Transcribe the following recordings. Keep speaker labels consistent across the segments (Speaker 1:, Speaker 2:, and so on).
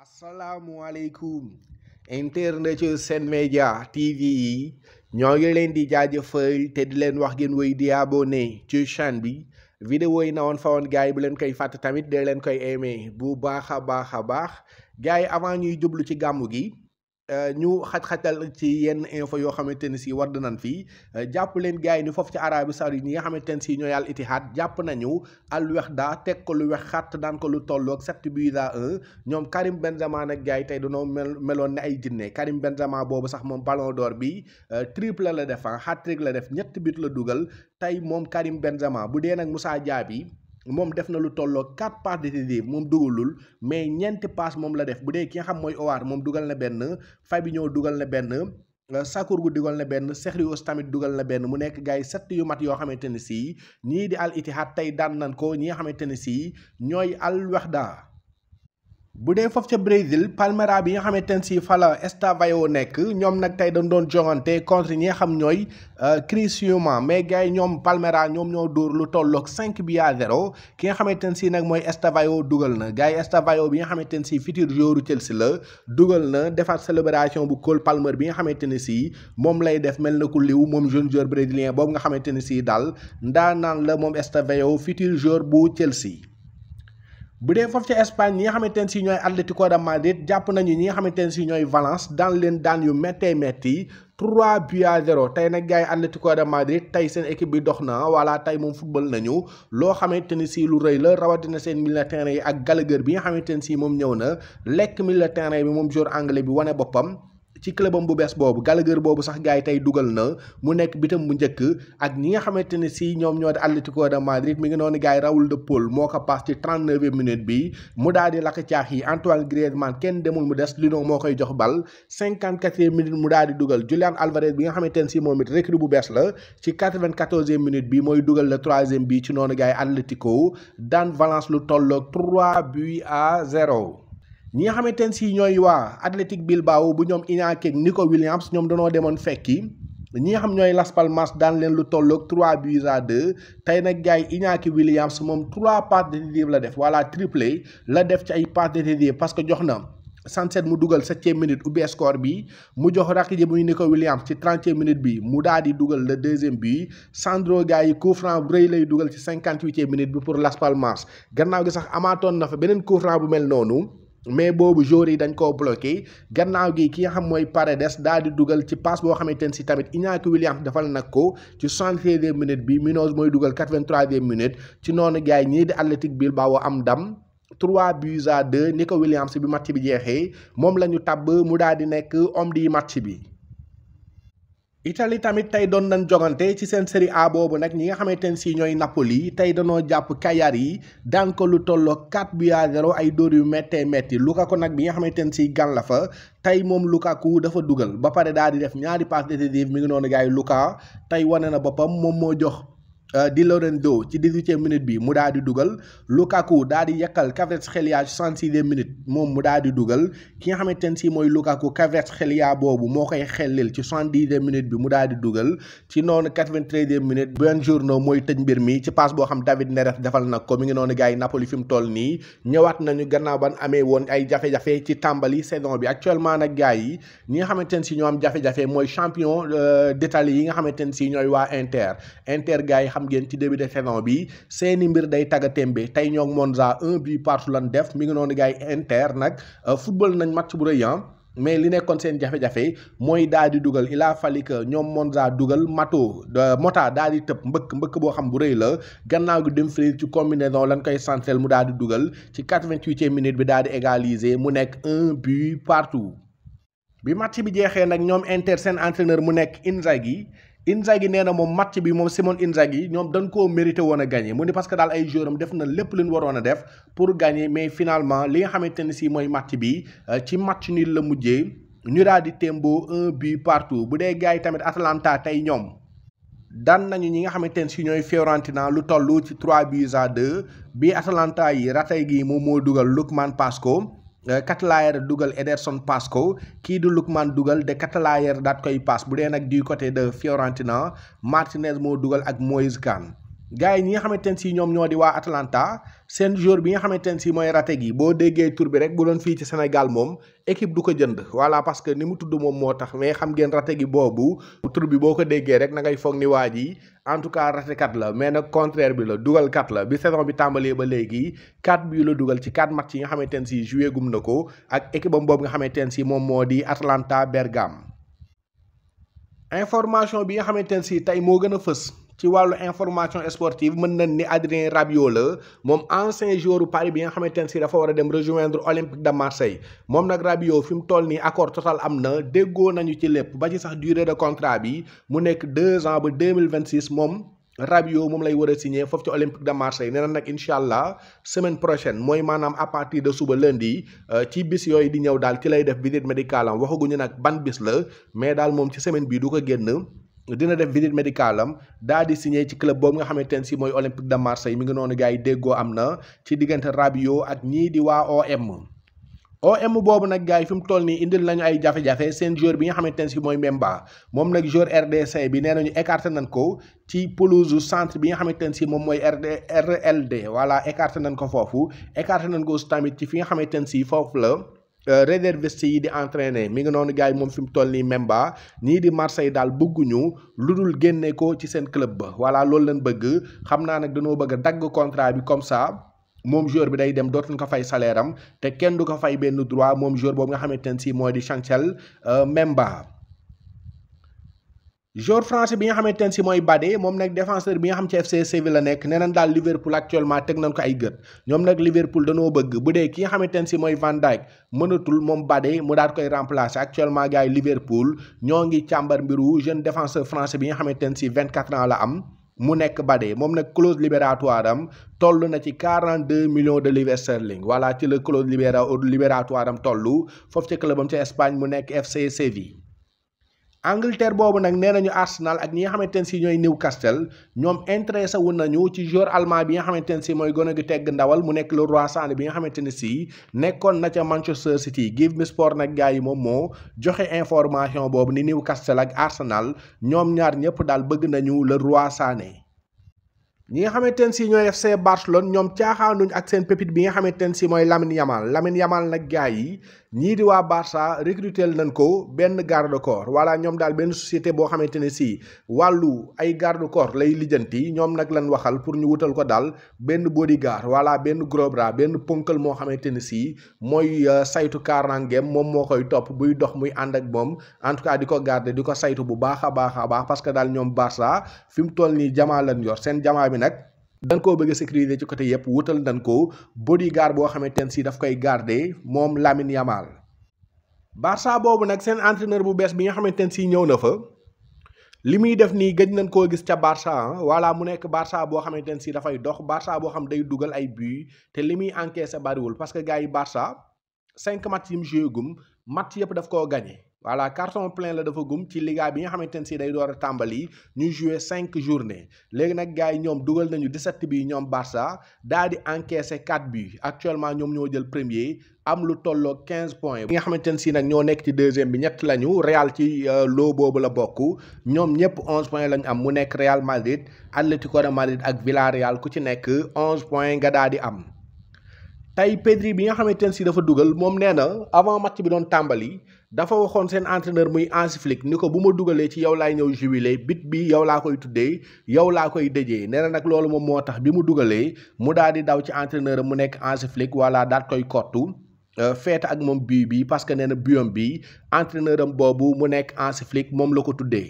Speaker 1: asalaamualeykum internet seen Média TV yi ñoo ngi leen di jaajëfal te di leen wax ngeen wéy di abonné ci chaîne bi vidéo yi na woon fa woon gars yi bu leen koy fàtt tamit de leen koy emee bu baax a baax a baax gars yi avant ñuy jublu ci gàmmu gi Euh, ñu xat-xatal ci yenn info yoo xamante ne si war nañ fii euh, jàpp leen gars yi ni foofu ci Arabie Saoudite ñi nga xamante ne si yàlla Al Ittihad jàpp nañu Al Wehda teg ko lu wex xàtt daan ko lu tolloog sept buts à un ñoom Karim Benzema nag gars yi tey dañoo mel meloon ne ay jinne Karim Benzema boobu sax moom Ballon d'Or bi euh, triple la def ah hat-trick la def ñett but la dugal tey moom Karim Benzema bu dee nag Moussa Diaby moom def na lu tolloo quatre passes décisives moom dugalul mais ñeenti passe moom la def bu dee ki nga xam mooy Howard moom dugal na benn bi Fabinho dugal na benn euh, Sakur gu dugal na benn Sekhrios tamit dugal na benn mu nekk gars yi sett yu mat yoo xamante ne sii ñii di Al Ittihad tey daan nan ko ñi nga xamante ne sii ñooy Al daa bu dee foofu ca Brésil Palmeiras bi nga xamante ne si fa la Estevão nekk ñoom nag tey dañ doon joŋante contre ñi nga xam ñooy euh, Criciúma mais gars yi ñoom Palmeiras ñoom ñoo dóor lu tolloog 5 bi à ki nga xamante ne si nag mooy Estevão dugal na gars yi Estevão bi nga xamante ne si futur joueur Chelsea la dugal na defaat célébration bu Cole Palmer bi nga xamante ne si moom lay def mel na ku liw moom jeune joueur brésilien boobu nga xamante ne si daal ndaanaan la moom Estevão futur joueur bu Chelsea. bu dee foofu ca Espagne ñi nga xamante ne si ñooy Atlético de Madrid jàpp nañu ñi nga xamante ne si ñooy Valence daan leen daan yu méttee métti yi 3 buts à tey nag gars yi Atlético de Madrid tey seen équipe bi dox na voilà tey moom football nañu loo xamante ni si lu rëy la rawatina seen milieu terrain yi ak Gallagher bi nga xamante ne si moom ñëw na lekk milieu terrain bi moom joueur anglais bi wane boppam. ci clubam bu bees boobu Gallagher boobu sax gars tey dugal na mu nekk bitam bu njëkk ak ñi nga xamante ne sii ñoom ñoo di Atlético de Madrid mi ngi noonu gars yi Raúl de Paul moo ko paas ci trente-neuvième minute bi mu daal di lakk caax yi Antoine Griezmann kenn demul mu des Lino moo koy jox bal cinquante-quatrième minute mu daal di dugal Julian Alvarez bi nga xamante ne si moom it recrue bu bees la ci quatre-vingt-quatorzième minute bi mooy dugal la troisième bi ci noonu gars yi Atlético daan Valence lu tolloog trois buts à zéro ñi nga xamante ne si ñooy waa Athletic Bilbao bu ñoom Iñaki ak Nico Williams ñoom danoo demoon fekki ñi nga xam ñooy Las Palmas daan leen lu tolloog 3 buts à 2 tey nag gars yi Iñaki Williams moom 3 passes décisives la def voilà triplé la def ci ay passes décisives parce que jox na. 67 mu dugal septième minute ubbi score bi mu jox rakk ji muy Nico Williams ci trentième minute bi mu daal di dugal le deuxième bi Sandro gars yi coup franc bu rëy lay dugal ci cinquante huitième minute bi pour Las Palmas gannaaw gi sax amaatoon na beneen coup bu mel noonu. mais boobu joueur yi dañ koo bloqué gannaaw gi ki nga xam mooy Paredes daal di dugal ci passe boo xamante ne si tamit Iñaki Williams defal nag ko ci soixante-treizième bi Munoz mooy dugal quatre-vingt-troisième minute ci noonu gars yi ñii di Athletic Bilbao am dam 3 bu à 2 Nico Williams bi match bi jeexee moom la ñu tàbb mu daal di nekk homme di match bi. Italie tamit tey doon nañ jogante ci seen série A boobu nag ñi nga xamante ne si ñooy Napoli tey danoo jàpp Cagliari daan ko lu tolloo 4 buts à 0 ay dóor yu méttee métti Lukaku nag bi nga xamante ne si gan la fa tey moom Lukaku dafa dugal ba pare daal di def ñaari passe décisive mi ngi noonu gaay yi Luka tey wane na boppam moom moo jox. Euh, di Laurento ci 18e minute bi mu daal di dugal Lukaku daal di yekkal Kvaratskhelia 66e minute moom mu daal di dugal ki nga xamante ne si mooy Lukaku Kvaratskhelia boobu moo koy xellil ci soixante e minute bi mu daal di dugal ci noonu 93e treizième minute Buongiorno mooy tëj mbir mi ci passe boo xam David Neres defal na ko mi ngi noonu gars yi Napoli fi mu toll nii ñëwaat nañu gannaaw ban amee woon ay jafe-jafe ci tàmbali saison bi actuellement nag gars yi ñi nga xamante ne si ñoo am jafe-jafe mooy champion euh, d'Italie yi nga xamante ne si ñooy waa Inter Inter gars yi xam ngeen ci début de saison bi seeni mbir day tagga tembe tey ñoom Monza un but partout lan def mi ngi noonu gars yi Inter nag euh, football nañ match bu rëy ah. mais li nekkoon seen jafe-jafe mooy daal di dugal il a fallu que ñoom Monza dugal Mato Mota daal di tëb mbëkk mbëkk boo xam bu rëy la gannaaw gi Dumfries ci combinaison lan koy central mu daal di dugal ci quatre-vingt-huitième minute bi daal di égaliser mu nekk un but partout bi match bi jeexee nag ñoom Inter seen entraîneur mu nekk gi Inzaghi nee na moom match bi moom Simone Inzaghi ñoom dañ ko mérité woon a gagné mu ni parce que daal ay jouram def na lépp lu ñu a def pour gagner mais finalement li nga xamante ne si mooy match bi euh, ci match ni la mujjee ñu daal di tembo un bi partout bu dee gars yi tamit atlanta tey ñoom. daan nañu ñi nga xamante ne si ñooy Fiorentina lu toll ci 3 buts à 2 bi Atalanta yi ratay gi moom moo dugal Lookman Pasco. Katelaere eh, dugal Ederson Pasco kii di Lookman dugal de Katelaere daat koy paas bu dee nag du côté de Fiorentina Martinez moo dugal ak Moïse Kane gars yi ñi nga xamante ne si ñoom ñoo di waa Atalanta seen joueur bi nga xamante ne si mooy rate gi boo déggee tur bi rek bu doon fii ci Sénégal moom équipe du ko jënd voilà parce que ni mu tudd moom moo tax mais xam ngeen rate gi boobu tur bi boo ko déggee rek nangay ngay foog ni waa ji en tout cas ratekat la mais nag contraire bi la dugal kat la bi saison bi tàmbalee ba léegi 4 bii la dugal ci 4 match yi nga xamante ne si joué gum na ko ak équipe am nga xamante ne si moom moo di Atalanta Bergame information bi nga xamante ne si tey moo gën a fës. ci wàllu information sportive mën nañ ni Adrien rabio la moom ancien joueur Paris bi nga xamante ne si dafa war a dem rejoindre Olympique de Marseille moom nag rabio fi mu toll nii accord total am na déggoo nañu ci lépp ba ci sax durée de contrat bi mu nekk deux ans ba deux mille vingt six moom. Rabiot moom lay war a signé foofu ci Olympique de Marseille nee na nag incha allah semaine prochaine mooy maanaam à de suba lundi euh, ci bis yooyu di ñëw daal ci lay def visite médicale am waxaguñu nag ban bis la mais daal moom ci semaine bii du ko génn. dina def visite médicale am daal di signé ci club boobu nga xamante ne si mooy Olympique de Marseille mi ngi noonu gars déggoo am na ci diggante Rabiot ak ñii di waa OM. OM boobu nag gars yi fi mu toll nii indil nañu ay jafe-jafe seen joueur bi nga xamante ne si mooy Mbemba moom nag joueur RDC bi nee nañu écarté nañ ko ci pelouse centre bi nga xamante ne si moom mooy RD RLD voilà écarté nañ ko foofu écarté nañ ko tamit ci fi nga xamante ne si foofu la. Euh, réserviste yi di entraîner mi ngi noonu gars yi moom fi mu toll nii Memba ñii di Marseille daal bëgguñu lu dul génne ko ci seen club ba voilà loolu lañ bëgg xam naa nag dañoo bëgg a dagg contrat bi comme ça. moom joueur bi day dem dootuñ ko fay salaire am te kenn du ko fay benn droit moom joueur boobu nga xamante ne si mooy di Chancel euh, Memba jour français bi nga xamante ne si mooy Badé moom nag défenseur bi nga xam ci FC Séville la nekk nee nañ daal Liverpool actuellement teg nañ ko ay gët ñoom nag Liverpool danoo bëgg bu dee ki nga xamante ne si mooy Van Dijk mënatul moom Badé mu daal koy remplacer actuellement gars yi Liverpool ñoo ngi càmbar mbiru jeune défenseur français bi nga xamante ne si 24 ans la am. mu nekk Badé moom nag clause libératoire am toll na ci 42 millions de livres sterling voilà ci la clause libéra libératoire am toll foofu ca club am ca Espagne mu nekk Angleterre boobu nag nee nañu Arsenal ak ñi nga xamante ne si ñooy Newcastle ñoom intéressé wu nañu ci joueur allemand bi nga xamante ne sii mooy gone gi tegg ndawal mu nekk le roi Sané bi nga xamante ne si nekkoon na ca Manchester City give me sport nag gars yi moom moo joxe information boobu ni Newcastle ak Arsenal ñoom ñaar ñëpp daal bëgg nañu le roi Sané. ñi nga xamante ne si ñooy FC Barcelone ñoom caaxaanuñ ak seen pépite bi nga xamante ne sii mooy Lamine Yamal Lamine Yamal nag gars yi. ñii di waa Barça recruter nañ ko benn garde corps voilà ñoom daal benn société boo xamante ne si wàllu ay garde corps lay lijjanti ñoom nag lan waxal pour ñu wutal ko daal benn bodyguard wala benn gros bras benn ponkal moo xamante ne si mooy euh, saytu kaaraangeem moom moo koy topp buy dox muy ànd ak moom en tout cas di ko garder di ko saytu bu baax a baax a baax parce que daal ñoom Barça fi mu toll nii jamaa lan yor seen jamaa bi nag. dan koo bëgg a sécuriser ci côté yëpp wutal dan ko bodyguard boo xamante ne si daf koy garder moom Lamine Yamal. Barça boobu nag seen entraîneur bu bees bi nga xamante ne si ñëw na fa li muy def nii gëj nañ koo gis ca Barça wala ah. mu nekk barsa boo xamante ne si dafay dox Barça boo xam day dugal ay buts te li muy sa bariwul parce que gars yi Barça cinq matchs yi mu gum match yëpp daf koo gagné. voilà carton plein la dafa gum ci liga bi nga xamante ci day door tambali ñu jouer cinq journées léegi nak gaay ñom duggal nañu 17 bi ñom Barça daal di 4 buts actuellement ñom ñoo jël premier am lu tollo 15 points bi nga xamante ne si ñoo nekk ci deuxième bi ñett lañu Real ci euh, lo bobu la bokku ñom ñep 11 points lañ am mu nekk Real Madrid atletico de Madrid ak Villarreal ku ci nekk 11 points nga daal di am. tay Pedri bi nga xamante ne dafa duggal mom neena avant match bi doon tambali dafa waxoon seen entraîneur muy Hansi ni ko bu ma dugalee ci yow laay ñëw jubilé bit bi yow laa koy tuddee yow laa koy dëjee nee na nag loolu moom moo tax bi mu dugalee mu daal di daw ci entraîneur mu nekk Hansi Flick walla daal koy kottu euh, feete ak moom bii bi parce que nee na biyom bi entraîneur am boobu mu nekk Hansi Flick moom la ko tuddee.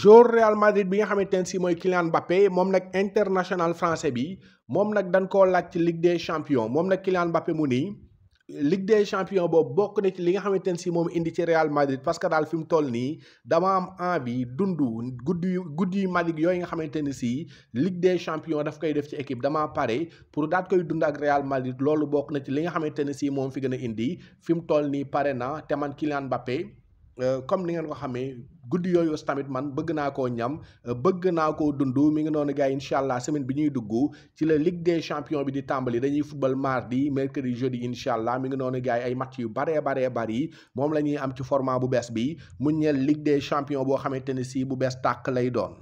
Speaker 1: joueur Real Madrid bi nga xamante ne si mooy Kylian bappe moom nag international français bi moom nag dañ koo laaj ci Ligue des moom nag Kylian Mbappé mu nii. Ligue des champions boobu bokk na ci li nga xamante ne si moom indi ci Real Madrid parce que daal fi mu toll nii dama am envie dund guddi yu guddi Madrid yooyu nga xamante ne si Ligue des champions daf koy def ci équipe dama pare pour daat koy dund ak Real Madrid loolu bokk na ci li nga xamante ne si moom fi gën a indi fi mu nii pare na te man Kylian Mbappé Euh, comme ni ngeen ko xamee guddi yooyu aussi tamit man bëgg naa ko ñam euh, bëgg naa ko dund mi ngi noonu gars yi incha allah semaine bi ñuy dugg ci la Ligue des champions bi di tàmbali dañuy football mardi mercredi jeudi incha allah mi ngi noonu gars yi ay match yu baree baree bari moom la ñuy am ci format bu bees bi mu ñeel Ligue des champions boo xamante ne si bu bees tàkk lay doon.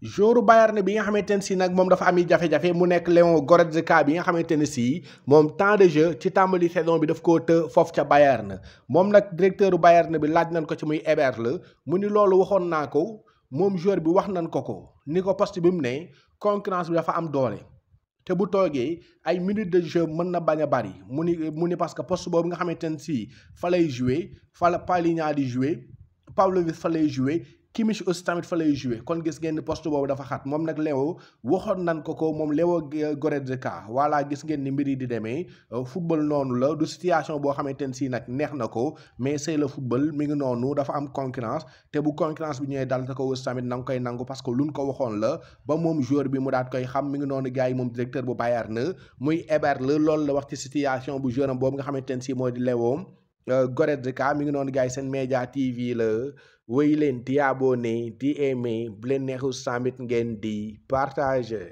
Speaker 1: Jour Bayern bi nga xamanteni si nag Mom dafa Ami jafé jafé mu nek Leon Goretzka bi nga xamanteni si mom temps de jeu ci tambali saison bi daf ko ca Bayern Mon nak directeur Bayern bi laaj nan ko ci muy Eberl mu ni loolu waxon nako joueur bi wax nan ko poste bi concurrence bi dafa am doole. te bu toge ay de jeu Monna. Banyabari. bañ bari mu ni mu ni parce que poste bobu nga xamanteni si jouer Fallait la Palhinha di jouer paul jouer Kimmich aussi tamit fa lay joué kon gis ngeen ni poste boobu dafa xat moom nag Léo waxoon nan ko ko moom Léo euh, Goretzka voilà gis ngeen ni mbir yi di demee euh, football noonu la du situation boo xamante ne si nag neex na ko mais c'est mi ngi noonu dafa am concurrence te bu concurrence bi ñëwee dal te na nga koy nangu parce que luñ ko waxoon la ba moom joueur bi mu koy xam mi ngi noonu gars yi moom directeur bu Bayern na muy Ebert la loolu la wax ci situation bu joueur am boobu nga xamante ne si mooy di Léo euh, Goretzka mi ngi noonu gars yi seen média TV la. woy leen di abonné di aimé leen neexul samit ngeen di partage